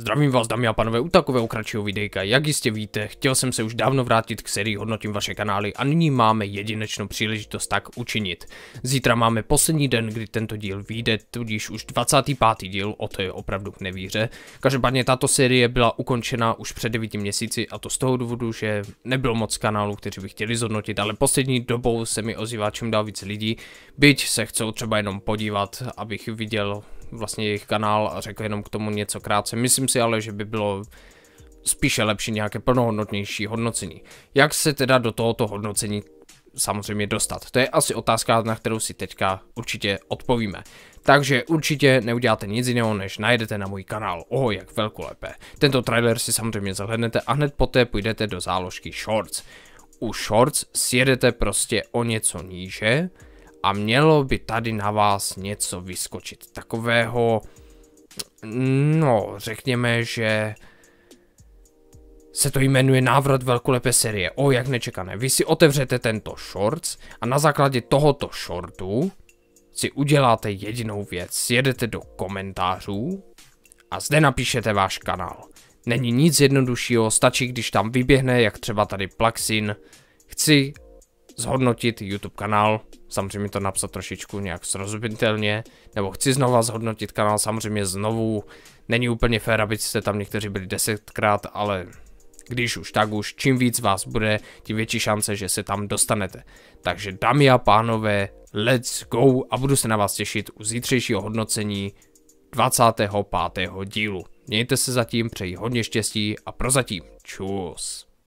Zdravím vás dámy a pánové u takového kratšího videjka, jak jistě víte, chtěl jsem se už dávno vrátit k sérii Hodnotím vaše kanály a nyní máme jedinečnou příležitost tak učinit. Zítra máme poslední den, kdy tento díl vyjde, tudíž už 25. díl, o to je opravdu k nevíře. Každopádně tato série byla ukončena už před 9 měsíci a to z toho důvodu, že nebylo moc kanálů, kteří by chtěli zhodnotit, ale poslední dobou se mi ozývá čím dál víc lidí, byť se chcou třeba jenom podívat, abych viděl vlastně jejich kanál a řekl jenom k tomu něco krátce. Myslím si ale, že by bylo spíše lepší nějaké plnohodnotnější hodnocení. Jak se teda do tohoto hodnocení samozřejmě dostat? To je asi otázka, na kterou si teďka určitě odpovíme. Takže určitě neuděláte nic jiného, než najdete na můj kanál. Oho, jak lépe. Tento trailer si samozřejmě zahlednete a hned poté půjdete do záložky Shorts. U Shorts sjedete prostě o něco níže, a mělo by tady na vás něco vyskočit takového, no řekněme, že se to jmenuje návrat velkolepé série, o jak nečekané. Vy si otevřete tento shorts a na základě tohoto shortu si uděláte jedinou věc, jedete do komentářů a zde napíšete váš kanál. Není nic jednoduššího, stačí když tam vyběhne, jak třeba tady Plaxin, chci zhodnotit YouTube kanál samozřejmě to napsat trošičku nějak srozumitelně, nebo chci znova zhodnotit kanál samozřejmě znovu, není úplně fér, abyste tam někteří byli desetkrát, ale když už tak už, čím víc vás bude, tím větší šance, že se tam dostanete. Takže dámy a pánové, let's go a budu se na vás těšit u zítřejšího hodnocení 25. dílu. Mějte se zatím, přeji hodně štěstí a prozatím čus.